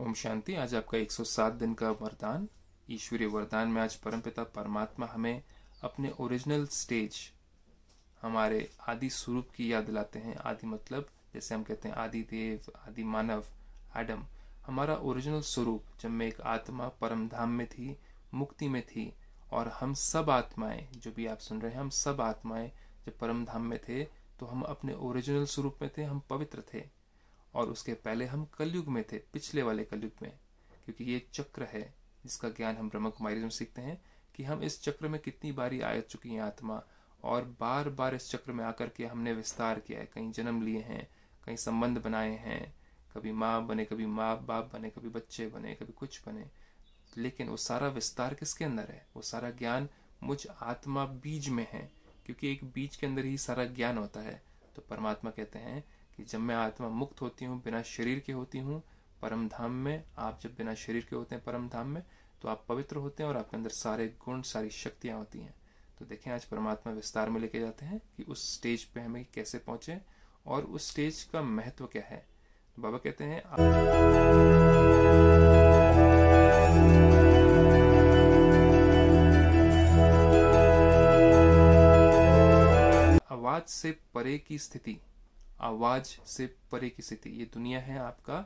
ओम शांति आज आपका 107 दिन का वरदान ईश्वरीय वरदान में आज परमपिता परमात्मा हमें अपने ओरिजिनल स्टेज हमारे आदि स्वरूप की याद दिलाते हैं आदि मतलब जैसे हम कहते हैं आदि देव आदि मानव एडम हमारा ओरिजिनल स्वरूप जब मैं एक आत्मा परम धाम में थी मुक्ति में थी और हम सब आत्माएं जो भी आप सुन रहे हैं हम सब आत्माएं जब परम धाम में थे तो हम अपने ओरिजिनल स्वरूप में थे हम पवित्र थे और उसके पहले हम कलयुग में थे पिछले वाले कलयुग में क्योंकि ये चक्र है जिसका ज्ञान हम ब्रह्म कुमारी में सीखते हैं कि हम इस चक्र में कितनी बारी आ चुकी हैं आत्मा और बार बार इस चक्र में आकर के हमने विस्तार किया है कहीं जन्म लिए हैं कहीं संबंध बनाए हैं कभी माँ बने कभी माँ बाप बने कभी बच्चे बने कभी कुछ बने लेकिन वो सारा विस्तार किसके अंदर है वो सारा ज्ञान मुझ आत्मा बीज में है क्योंकि एक बीज के अंदर ही सारा ज्ञान होता है तो परमात्मा कहते हैं कि जब मैं आत्मा मुक्त होती हूँ बिना शरीर के होती हूँ परम धाम में आप जब बिना शरीर के होते हैं परम धाम में तो आप पवित्र होते हैं और आपके अंदर सारे गुण सारी शक्तियां होती हैं तो देखें आज परमात्मा विस्तार में लेके जाते हैं कि उस स्टेज पे हमें कैसे पहुंचे और उस स्टेज का महत्व क्या है तो बाबा कहते हैं आप... आवाज से परे की स्थिति आवाज से परे की स्थिति ये दुनिया है आपका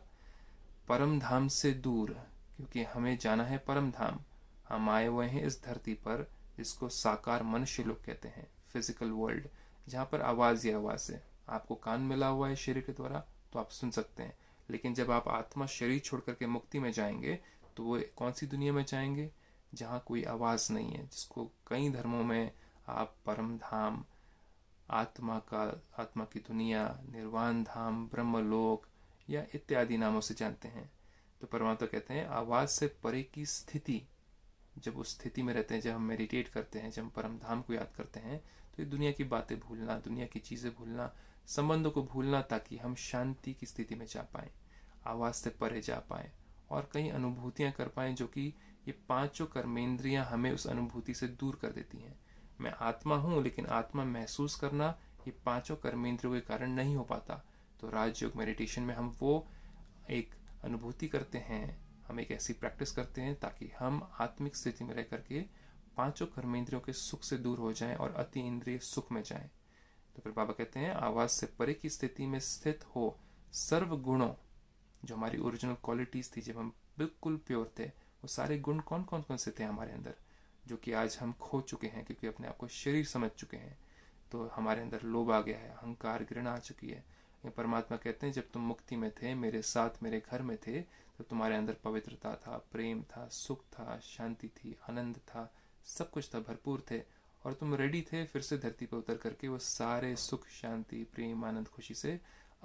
परम धाम से दूर क्योंकि हमें जाना है परम धाम हम आए हुए हैं इस धरती पर जिसको साकार मनुष्य लोग कहते हैं फिजिकल वर्ल्ड जहाँ पर आवाज़ ही आवाज़ है आपको कान मिला हुआ है शरीर के द्वारा तो आप सुन सकते हैं लेकिन जब आप आत्मा शरीर छोड़ करके मुक्ति में जाएंगे तो वो कौन सी दुनिया में जाएंगे जहाँ कोई आवाज़ नहीं है जिसको कई धर्मों में आप परम धाम आत्मा का आत्मा की दुनिया निर्वाण धाम ब्रह्मलोक या इत्यादि नामों से जानते हैं तो परमात्मा कहते हैं आवाज से परे की स्थिति जब उस स्थिति में रहते हैं जब हम मेडिटेट करते हैं जब हम परम धाम को याद करते हैं तो ये दुनिया की बातें भूलना दुनिया की चीज़ें भूलना संबंधों को भूलना ताकि हम शांति की स्थिति में जा पाए आवाज से परे जा पाएँ और कई अनुभूतियाँ कर पाएँ जो कि ये पांचों कर्मेंद्रियाँ हमें उस अनुभूति से दूर कर देती हैं मैं आत्मा हूँ लेकिन आत्मा महसूस करना ये पांचों कर्मेंद्रियों के कारण नहीं हो पाता तो राजयोग मेडिटेशन में हम वो एक अनुभूति करते हैं हम एक ऐसी प्रैक्टिस करते हैं ताकि हम आत्मिक स्थिति में रह करके पांचों कर्मेंद्रियों के सुख से दूर हो जाएं और अति इंद्रिय सुख में जाएं तो फिर बाबा कहते हैं आवाज से परे की स्थिति में स्थित हो सर्व गुणों जो हमारी ओरिजिनल क्वालिटीज थी जब हम बिल्कुल प्योर थे वो सारे गुण कौन कौन कौन से थे हमारे अंदर जो कि आज हम खो चुके हैं क्योंकि अपने आप को शरीर समझ चुके हैं तो हमारे अंदर लोभ आ गया है अहंकार घृणा आ चुकी है परमात्मा कहते हैं जब तुम मुक्ति में थे मेरे साथ मेरे घर में थे तब तुम्हारे अंदर पवित्रता था प्रेम था सुख था शांति थी आनंद था सब कुछ था भरपूर थे और तुम रेडी थे फिर से धरती पर उतर करके वो सारे सुख शांति प्रेम आनंद खुशी से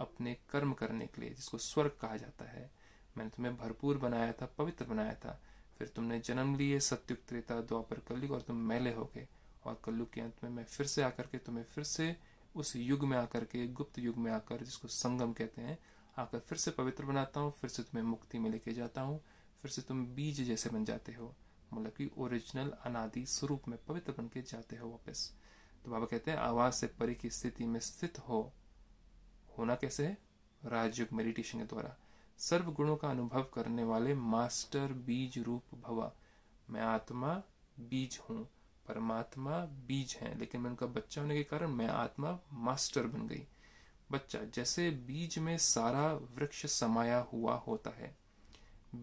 अपने कर्म करने के लिए जिसको स्वर्ग कहा जाता है मैंने तुम्हें भरपूर बनाया था पवित्र बनाया था फिर तुमने जन्म लिए सत्युग त्रेता द्वापर कलयुग और तुम मैले हो गए और कलयुग के अंत में मैं फिर से आकर के तुम्हें फिर से उस युग में आकर के गुप्त युग में आकर जिसको संगम कहते हैं आकर फिर से पवित्र बनाता हूँ फिर से तुम्हें मुक्ति में लेके जाता हूँ फिर से तुम बीज जैसे बन जाते हो मतलब कि ओरिजिनल अनादि स्वरूप में पवित्र बन के जाते हो वापस तो बाबा कहते हैं आवाज से परी की स्थिति में स्थित हो होना कैसे है राजयुग मेडिटेशन के द्वारा सर्व गुणों का अनुभव करने वाले मास्टर बीज रूप भवा मैं आत्मा बीज हूँ परमात्मा बीज है लेकिन मैं उनका बच्चा होने के कारण मैं आत्मा मास्टर बन गई बच्चा जैसे बीज में सारा वृक्ष समाया हुआ होता है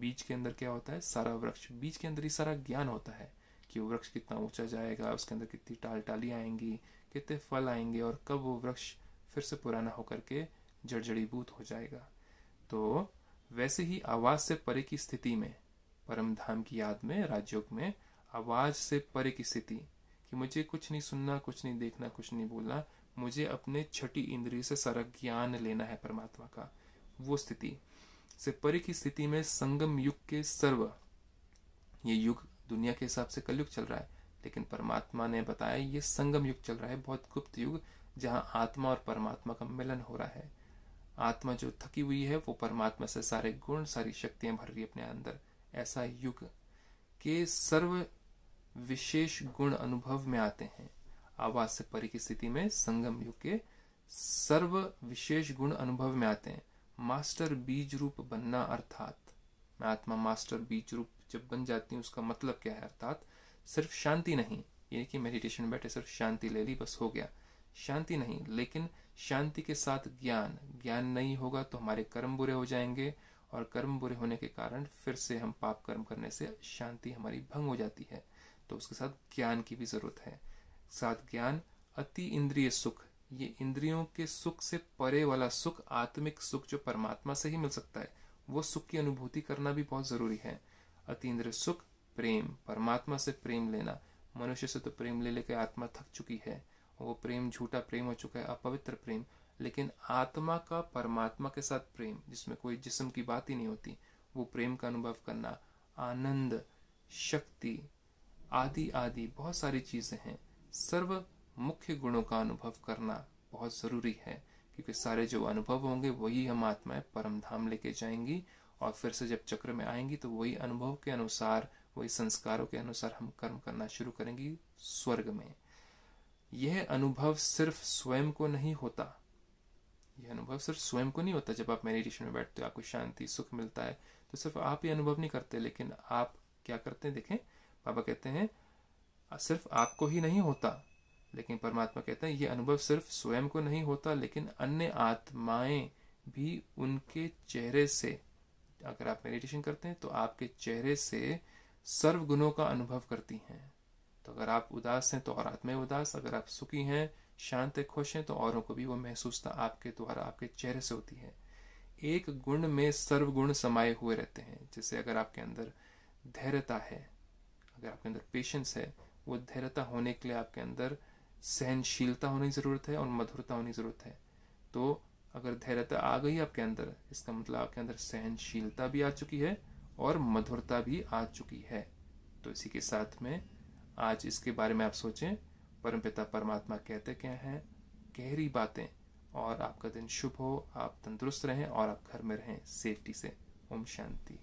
बीज के अंदर क्या होता है सारा वृक्ष बीज के अंदर ही सारा ज्ञान होता है कि वो वृक्ष कितना ऊंचा जाएगा उसके अंदर कितनी टाल टाली आएंगी कितने फल आएंगे और कब वो वृक्ष फिर से पुराना होकर के जड़जड़ीभूत हो जाएगा तो वैसे ही आवाज से परे की स्थिति में परम धाम की याद में राजयोग में आवाज से परे की स्थिति कि मुझे कुछ नहीं सुनना कुछ नहीं देखना कुछ नहीं बोलना मुझे अपने छठी इंद्रिय से सरक ज्ञान लेना है परमात्मा का वो स्थिति से परे की स्थिति में संगम युग के सर्व ये युग दुनिया के हिसाब से कलयुग चल रहा है लेकिन परमात्मा ने बताया ये संगम युग चल रहा है बहुत गुप्त युग जहाँ आत्मा और परमात्मा का मिलन हो रहा है आत्मा जो थकी हुई है वो परमात्मा से सारे गुण सारी शक्तियां भर रही है अपने अंदर ऐसा युग के सर्व विशेष गुण अनुभव में आते हैं आवास से परी की स्थिति में संगम युग के सर्व विशेष गुण अनुभव में आते हैं मास्टर बीज रूप बनना अर्थात मैं आत्मा मास्टर बीज रूप जब बन जाती हूँ उसका मतलब क्या है अर्थात सिर्फ शांति नहीं यानी कि मेडिटेशन बैठे सिर्फ शांति ले ली बस हो गया शांति नहीं लेकिन शांति के साथ ज्ञान ज्ञान नहीं होगा तो हमारे कर्म बुरे हो जाएंगे और कर्म बुरे होने के कारण फिर से हम पाप कर्म करने से शांति हमारी भंग हो जाती है तो उसके साथ ज्ञान की भी जरूरत है साथ ज्ञान अति इंद्रिय सुख ये इंद्रियों के सुख से परे वाला सुख आत्मिक सुख जो परमात्मा से ही मिल सकता है वो सुख की अनुभूति करना भी बहुत जरूरी है अति इंद्रिय सुख प्रेम परमात्मा से प्रेम लेना मनुष्य से तो प्रेम ले लेकर आत्मा थक चुकी है वो प्रेम झूठा प्रेम हो चुका है अपवित्र प्रेम लेकिन आत्मा का परमात्मा के साथ प्रेम जिसमें कोई जिस्म की बात ही नहीं होती वो प्रेम का अनुभव करना आनंद शक्ति आदि आदि बहुत सारी चीज़ें हैं सर्व मुख्य गुणों का अनुभव करना बहुत ज़रूरी है क्योंकि सारे जो अनुभव होंगे वही हम आत्माएं परम धाम लेके जाएंगी और फिर से जब चक्र में आएंगी तो वही अनुभव के अनुसार वही संस्कारों के अनुसार हम कर्म करना शुरू करेंगी स्वर्ग में यह अनुभव सिर्फ स्वयं को नहीं होता यह अनुभव सिर्फ स्वयं को नहीं होता जब आप मेडिटेशन में बैठते हो आपको शांति सुख मिलता है तो सिर्फ आप ही अनुभव नहीं करते लेकिन आप क्या करते हैं देखें बाबा कहते हैं सिर्फ आपको ही नहीं होता लेकिन परमात्मा कहते हैं ये अनुभव सिर्फ स्वयं को नहीं होता लेकिन अन्य आत्माएं भी उनके चेहरे से अगर आप मेडिटेशन करते हैं तो आपके चेहरे से सर्व गुणों का अनुभव करती हैं तो अगर आप उदास हैं तो और आत्मा उदास अगर आप सुखी हैं शांत खुश हैं तो औरों को भी वो महसूसता आपके द्वारा आपके चेहरे से होती है एक गुण में सर्वगुण समाये हुए रहते हैं जैसे अगर आपके अंदर धैर्यता है अगर आपके अंदर पेशेंस है वो धैर्यता होने के लिए आपके अंदर सहनशीलता होने की ज़रूरत है और मधुरता होने की ज़रूरत है तो अगर धैर्यता आ गई आपके अंदर इसका मतलब आपके अंदर सहनशीलता भी आ चुकी है और मधुरता भी आ चुकी है तो इसी के साथ में आज इसके बारे में आप सोचें परमपिता परमात्मा कहते क्या हैं गहरी बातें और आपका दिन शुभ हो आप तंदुरुस्त रहें और आप घर में रहें सेफ्टी से ओम शांति